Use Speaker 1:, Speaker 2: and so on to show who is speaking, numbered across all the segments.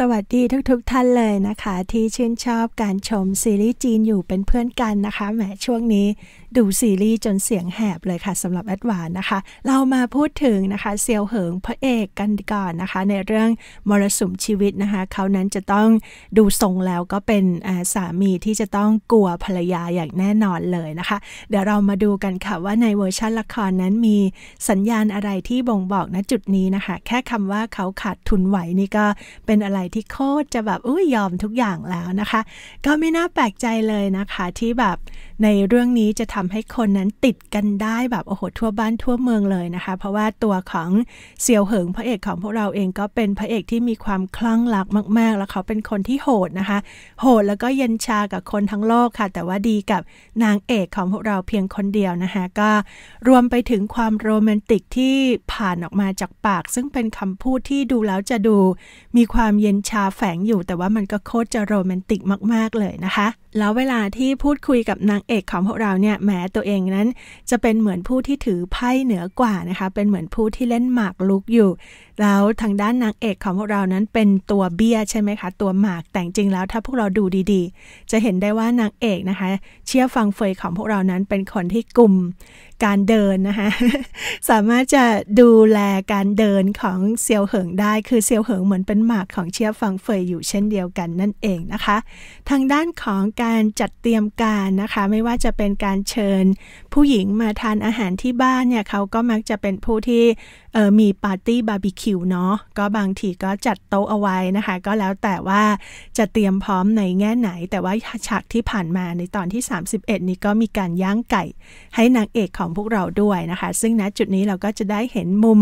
Speaker 1: สวัสดีทุกๆทท่านเลยนะคะ ที่ชื่นชอบการชมซีรีส์จีนอยู่เป็นเพื่อนกันนะคะแหมช่วงนี้ดูซีรีส์จนเสียงแหบเลยค่ะสำหรับแอดวานนะคะ เรามาพูดถึงนะคะเซียวเหิงพระเอกกันก่อนนะคะ ในเรื่องมรสุมชีวิตนะคะ เขานั้นจะต้องดูทรงแล้วก็เป็นสามีที่จะต้องกลัวภรรยาอย่างแน่นอนเลยนะคะ เดี๋ยวเรามาดูกันค่ะว่าในเวอร์ชันละครนั้นมีสัญญาณอะไรที่บ่งบอกณจุดนี้นะคะแค่คำว่าเขาขาดทุนไหวนี่ก็เป็นอะไรที่โคตรจะแบบ อุ้ยยอมทุกอย่างแล้วนะคะ ก็ไม่น่าแปลกใจเลยนะคะ ที่แบบในเรื่องนี้จะทำให้คนนั้นติดกันได้แบบโอ้โหทั่วบ้านทั่วเมืองเลยนะคะ เพราะว่าตัวของเซียวเหิงพระเอกของพวกเราเองก็เป็นพระเอกที่มีความคลั่งรักมาก ๆ แล้วเขาเป็นคนที่โหดนะคะโหดแล้วก็เย็นชากับคนทั้งโลกค่ะ แต่ว่าดีกับนางเอกของพวกเราเพียงคนเดียวนะคะก็รวมไปถึงความโรแมนติกที่ผ่านออกมาจากปาก ซึ่งเป็นคำพูดที่ดูแล้วจะดู มีความเย็นชาแฝงอยู่ แต่ว่ามันก็โคตรจะโรแมนติกมาก ๆเลยนะคะแล้วเวลาที่พูดคุยกับนางเอกของพวกเราเนี่ยแม้ตัวเองนั้นจะเป็นเหมือนผู้ที่ถือไพ่เหนือกว่านะคะเป็นเหมือนผู้ที่เล่นหมากลุกอยู่ แล้วทางด้านนางเอกของพวกเรานั้นเป็นตัวเบี้ยใช่ไหมคะตัวหมากแต่จริงแล้วถ้าพวกเราดูดีๆ จะเห็นได้ว่านางเอกนะคะเชี่ยฟังเฟยของพวกเรานั้นเป็นคนที่กลุ่มการเดินนะคะสามารถจะดูแลการเดินของเซียวเหิงได้ คือเซียวเหิง เหมือนเป็นหมากของเชี่ยฟังเฟยอยู่เช่นเดียวกันนั่นเองนะคะทางด้านของการจัดเตรียมการนะคะไม่ว่าจะเป็นการเชิญผู้หญิงมาทานอาหารที่บ้านเนี่ยเขาก็มักจะเป็นผู้ที่ออมีปาร์ตี้บาร์บีคิวเนาะ ก็บางทีก็จัดโต๊ะเอาไว้นะคะ ก็แล้วแต่ว่าจะเตรียมพร้อมในแง่ไหน แต่ว่าฉากที่ผ่านมาในตอนที่ 31 นี้ก็มีการย่างไก่ให้นางเอกของพวกเราด้วยนะคะ ซึ่งณจุดนี้เราก็จะได้เห็นมุม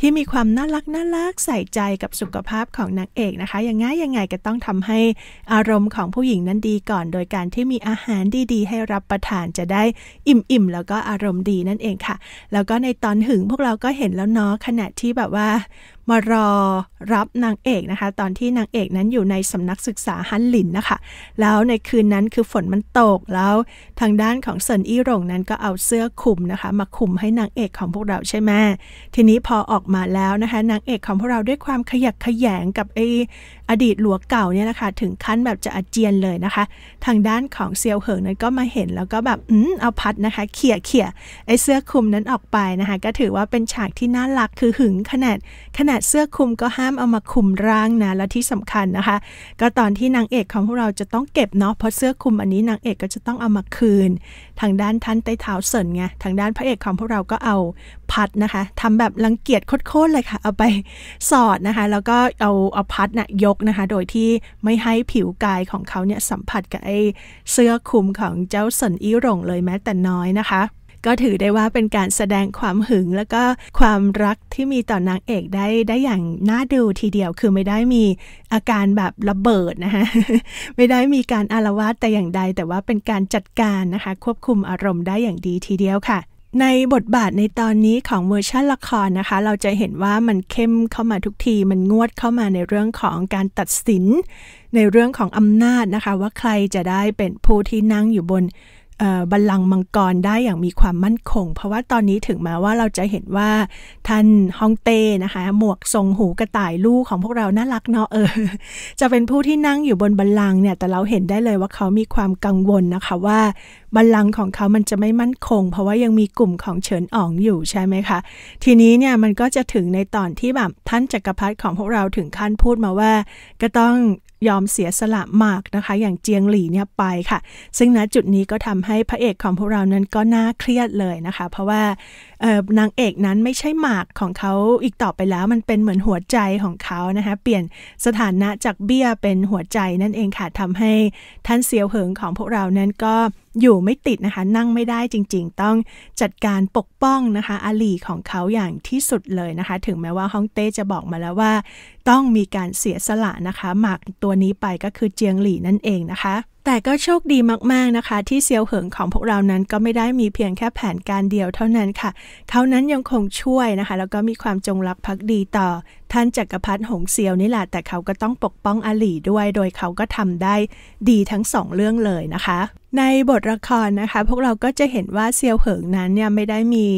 Speaker 1: ที่มีความน่ารักน่ารักใส่ใจกับสุขภาพของนางเอกนะคะ ยังไงยังไงก็ต้องทำให้อารมณ์ของผู้หญิงนั้นดีก่อน โดยการที่มีอาหารดี ๆ ให้รับประทานจะได้อิ่มๆ แล้วก็อารมณ์ดีนั่นเองค่ะ แล้วก็ในตอนหึงพวกเราก็เห็นแล้วเนาะขณะที่แบบว่ามารอรับนางเอกนะคะตอนที่นางเอกนั้นอยู่ในสำนักศึกษาฮันหลินนะคะแล้วในคืนนั้นคือฝนมันตกแล้ว ทางด้านของเซินอี้หลงนั้นก็เอาเสื้อคลุมนะคะ มาคลุมให้นางเอกของพวกเราใช่ไหมทีนี้พอออกมาแล้วนะคะนางเอกของพวกเราด้วยความขยักขยงกับไออดีตหลวงเก่าเนี่ยนะคะถึงขั้นแบบจะอาเจียนเลยนะคะ ทางด้านของเซียวเหิงนั้นก็มาเห็น แล้วก็แบบอืมเอาพัดนะคะ เขี่ยเขี่ยไอ้เสื้อคลุมนั้นออกไปนะคะ ก็ถือว่าเป็นฉากที่น่ารักคือหึงขนาดขนาดเสื้อคลุมก็ห้ามเอามาคลุมร่างนะและที่สำคัญนะคะ ก็ตอนที่นางเอกของพวกเราจะต้องเก็บเนาะเพราะเสื้อคลุมอันนี้นางเอกก็จะต้องเอามาคืนทางด้านท่านไต้เท้าเสินไงทางด้านพระเอกของพวกเราก็เอาพัดนะคะทำแบบลังเกียจโคตรๆเลยค่ะ เอาไปสอดนะคะ แล้วก็เอาเอาพัดนะ่ะยกนะคะ โดยที่ไม่ให้ผิวกายของเขาเนี่ยสัมผัสกับ ไอ้เสื้อคลุมของเจ้าเสินอี้หลงเลยแม้แต่น้อยนะคะก็ถือได้ว่าเป็นการแสดงความหึงแล้วก็ความรักที่มีต่อนางเอกได้ได้อย่างน่าดูทีเดียวคือไม่ได้มีอาการแบบระเบิดนะคะไม่ได้มีการอารวาสแต่อย่างใด แต่ว่าเป็นการจัดการนะคะ ควบคุมอารมณ์ได้อย่างดีทีเดียวค่ะ ในบทบาทในตอนนี้ของเวอร์ชันละครนะคะ เราจะเห็นว่ามันเข้มเข้ามาทุกทีมันงวดเข้ามาในเรื่องของการตัดสิน ในเรื่องของอำนาจนะคะว่าใครจะได้เป็นผู้ที่นั่งอยู่บนบัลลังก์มังกรได้อย่างมีความมั่นคง เพราะว่าตอนนี้ถึงแม้ว่าเราจะเห็นว่า ท่านฮองเต้นะคะ หมวกทรงหูกระต่ายลูกของพวกเราน่ารักเนาะเออ จะเป็นผู้ที่นั่งอยู่บนบัลลังก์เนี่ย แต่เราเห็นได้เลยว่าเขามีความกังวลนะคะว่าบัลลังก์ของเขามันจะไม่มั่นคง เพราะว่ายังมีกลุ่มของเฉินอ๋องอยู่ใช่ไหมคะ ทีนี้เนี่ย มันก็จะถึงในตอนที่แบบท่านจักรพรรดิของพวกเราถึงขั้นพูดมาว่า ก็ต้องยอมเสียสละมากนะคะ อย่างเจียงหลี่เนี่ยไปค่ะ ซึ่งณจุดนี้ก็ทำให้พระเอกของพวกเรานั้นก็น่าเครียดเลยนะคะ เพราะว่านางเอกนั้นไม่ใช่หมากของเขา อีกต่อไปแล้ว มันเป็นเหมือนหัวใจของเขา นะคะ เปลี่ยนสถานะจากเบี้ยเป็นหัวใจ นั่นเองค่ะทำให้ท่านเสียวเหิงของพวกเรานั้นก็อยู่ไม่ติดนะคะ นั่งไม่ได้จริงๆต้องจัดการปกป้องนะคะอาลีของเขาอย่างที่สุดเลยนะคะ ถึงแม้ว่าฮ่องเต้จะบอกมาแล้วว่า ต้องมีการเสียสละนะคะ หมากตัวนี้ไปก็คือเจียงหลี่นั่นเองนะคะแต่ก็โชคดีมากๆนะคะที่เซียวเหิงของพวกเรานั้นก็ไม่ได้มีเพียงแค่แผนการเดียวเท่านั้นค่ะเขานั้นยังคงช่วยนะคะแล้วก็มีความจงรักภักดีต่อท่านจักรพรรดิหงเซียวนี่แหละแต่เขาก็ต้องปกป้องอาหลี่ด้วย โดยเขาก็ทำได้ดีทั้งสองเรื่องเลยนะคะในบทละครนะคะ พวกเราก็จะเห็นว่าเซียวเหิงนั้นเนี่ยไม่ได้มี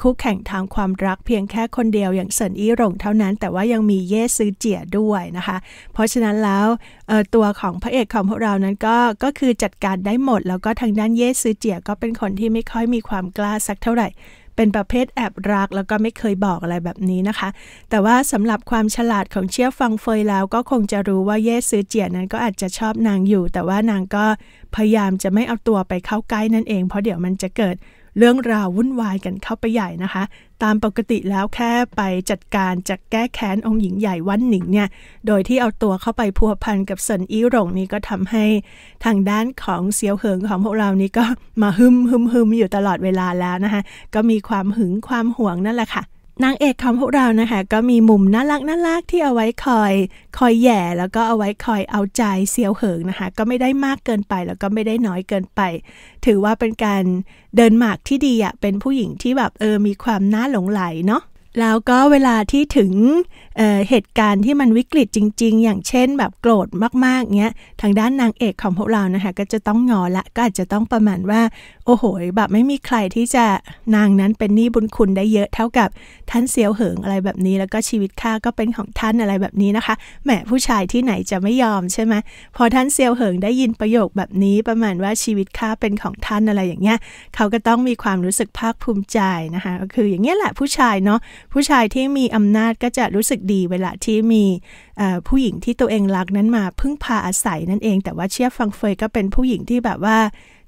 Speaker 1: คู่แข่งทางความรักเพียงแค่คนเดียว อย่างเซินอี้หลงเท่านั้นแต่ว่ายังมีเย่ซือเจียด้วยนะคะ เพราะฉะนั้นแล้วตัวของพระเอกของพวกเรานั้นก็ ก็คือจัดการได้หมด แล้วก็ทางด้านเย่ซือเจียก็เป็นคนที่ไม่ค่อยมีความกล้าสักเท่าไหร่ เป็นประเภทแอบรัก แล้วก็ไม่เคยบอกอะไรแบบนี้นะคะ แต่ว่าสำหรับความฉลาดของเชี่ยฟังเฟยแล้วก็คงจะรู้ว่าเย่ซือเจียนั้นก็อาจจะชอบนางอยู่ แต่ว่านางก็พยายามจะไม่เอาตัวไปเข้าใกล้นั่นเองเพราะเดี๋ยวมันจะเกิดเรื่องราววุ่นวายกันเข้าไปใหญ่นะคะ ตามปกติแล้วแค่ไปจัดการจะแก้แค้นองค์หญิงใหญ่วันหนิงเนี่ย โดยที่เอาตัวเข้าไปพัวพันกับเซินอี้หลงนี่ก็ทำให้ ทางด้านของเสียวเหิงของพวกเรานี่ก็มาหึมหึมหึมอยู่ตลอดเวลาแล้วนะคะ ก็มีความหึงความห่วงนั่นแหละค่ะนางเอกของพวกเรานะคะก็มีมุมน่ารักน่ารักที่เอาไว้คอยคอยแย่แล้วก็เอาไว้คอยเอาใจเซียวเหิงนะคะก็ไม่ได้มากเกินไปแล้วก็ไม่ได้น้อยเกินไป ถือว่าเป็นการเดินหมากที่ดีอะเป็นผู้หญิงที่แบบเออมีความน่าหลงไหลเนาะแล้วก็เวลาที่ถึงเเหตุการณ์ที่มันวิกฤตจริงๆ อย่างเช่น แบบโกรธมากๆเนี้ยทางด้านนางเอกของพวกเรานะคะ ก็จะต้องงอละก็อาจจะต้องประมาณว่า โอ้โหแบบไม่มีใครที่จะนางนั้นเป็นหนี้บุญคุณได้เยอะ เท่ากับท่านเสียวเหิงอะไรแบบนี้ แล้วก็ชีวิตข้าก็เป็นของท่านอะไรแบบนี้นะคะแหมผู้ชายที่ไหนจะไม่ยอมใช่ไหมพอท่านเซียวเหิงได้ยินประโยคแบบนี้ ประมาณว่าชีวิตข้าเป็นของท่านอะไรอย่างเงี้ยเขาก็ต้องมีความรู้สึกภาคภูมิใจนะคะก็คือ อย่างเงี้ยแหละผู้ชายเนาะผู้ชายที่มีอำนาจก็จะรู้สึกดีเวลาที่มีผู้หญิงที่ตัวเองรักนั้นมา พึ่งพาอาศัยนั่นเองแต่ว่าเชียฟังเฟยก็เป็นผู้หญิงที่แบบว่า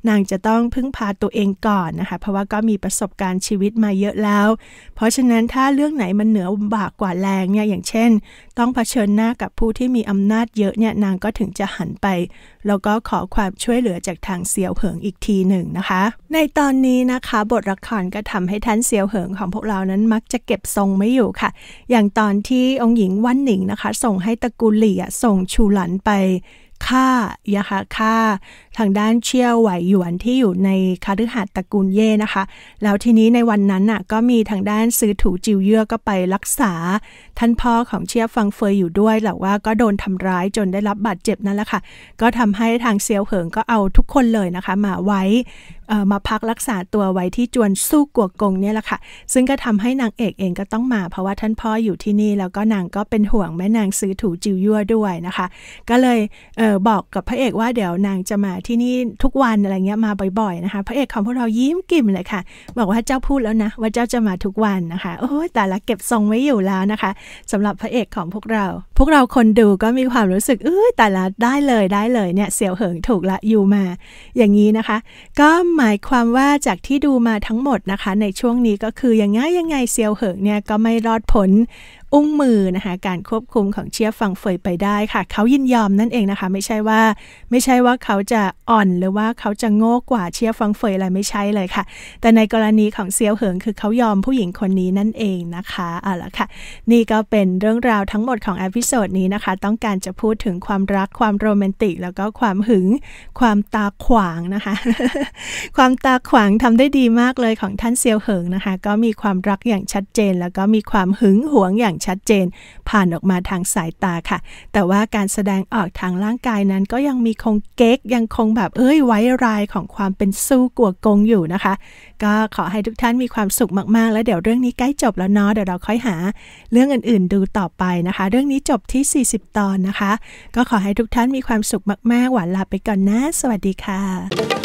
Speaker 1: นางจะต้องพึ่งพาตัวเองก่อนนะคะ เพราะว่าก็มีประสบการณ์ชีวิตมาเยอะแล้ว เพราะฉะนั้นถ้าเรื่องไหนมันเหนือบากกว่าแรงเนี่ยอย่างเช่น ต้องเผชิญหน้ากับผู้ที่มีอำนาจเยอะเนี่ยนางก็ถึงจะหันไป แล้วก็ขอความช่วยเหลือจากทางเซียวเหิงอีกทีหนึ่งนะคะ ในตอนนี้นะคะบทละคร ก็ทำให้ท่านเซียวเหิงของพวกเรานั้นมักจะเก็บทรงไม่อยู่ค่ะ อย่างตอนที่องค์หญิงวันหนิงนะคะ ส่งให้ตระกูลหลี่ส่งชูหลันไปค่ายะคะค่าทางด้านเชี่ยวไหวหยวนที่อยู่ในคาฤหัสตระกูลเย่นะคะ แล้วทีนี้ในวันนั้นน่ะก็มีทางด้านซื้อถูจิวเยื่อก็ไปรักษา ท่านพ่อของเชี่ยฟังเฟยอยู่ด้วยแหละว่าก็โดนทำร้ายจนได้รับบาดเจ็บนั่นแหละค่ะ ก็ทำให้ทางเซียวเหิงก็เอาทุกคนเลยนะคะ มาไว้ มาพักรักษาตัวไว้ที่จวนสู้กัวกงเนี่ยแหละค่ะ ซึ่งก็ทำให้นางเอกเองก็ต้องมา เพราะว่าท่านพ่ออยู่ที่นี่แล้วก็นางก็เป็นห่วงแม่นางซื้อถูจิวเยื่อด้วยนะคะ ก็เลยเอบอกกับพระเอกว่าเดี๋ยวนางจะมาที่นี่ทุกวันอะไรเงี้ยมาบ่อยๆนะคะ พระเอกของพวกเรายิ้มกิ่มเลยค่ะ บอกว่าเจ้าพูดแล้วนะว่าเจ้าจะมาทุกวันนะคะโอ้ยแต่ละเก็บทรงไว้อยู่แล้วนะคะ สำหรับพระเอกของพวกเรา พวกเราคนดูก็มีความรู้สึกเอ้ยแต่ละได้เลยได้เลยเนี่ยเสียวเหิงถูกละอยู่มาอย่างนี้นะคะ ก็หมายความว่าจากที่ดูมาทั้งหมดนะคะ ในช่วงนี้ก็คือยังไงยังไงเสียวเหิงเนี่ยก็ไม่รอดผลอุ้งมือนะคะการควบคุมของเชียฟังเฟยไปได้ค่ะเขายินยอมนั่นเองนะคะไม่ใช่ว่าไม่ใช่ว่าเขาจะอ่อนหรือว่าเขาจะโง่กว่าเชียฟังเฟยอะไรไม่ใช่เลยค่ะ แต่ในกรณีของเซียวเหิง คือเขายอมผู้หญิงคนนี้นั่นเองนะคะเอาละค่ะนี่ก็เป็นเรื่องราวทั้งหมดของอพิโซดนี้นะคะต้องการจะพูดถึงความรักความโรแมนติก แล้วก็ความหึงความตาขวางนะคะ ความตาขวางทำได้ดีมากเลยของท่านเซียวเหิงนะคะก็มีความรักอย่างชัดเจน แล้วก็มีความหึงหวงอย่างชัดเจน ผ่านออกมาทางสายตาค่ะ แต่ว่าการแสดงออกทางร่างกายนั้น ก็ยังมีคง เก๊กยังคงแบบเอ้ยไว้ราย ของความเป็นสู้กลัวกงอยู่นะคะ ก็ขอให้ทุกท่านมีความสุขมากๆ แล้ว เดี๋ยวเรื่องนี้ใกล้จบแล้วเนาะเดี๋ยวเราค่อยหา เรื่องอื่นๆดูต่อไปนะคะ เรื่องนี้จบที่ 40 ตอนนะคะ ก็ขอให้ทุกท่านมีความสุขมากๆ หวานลาไปก่อนนะ สวัสดีค่ะ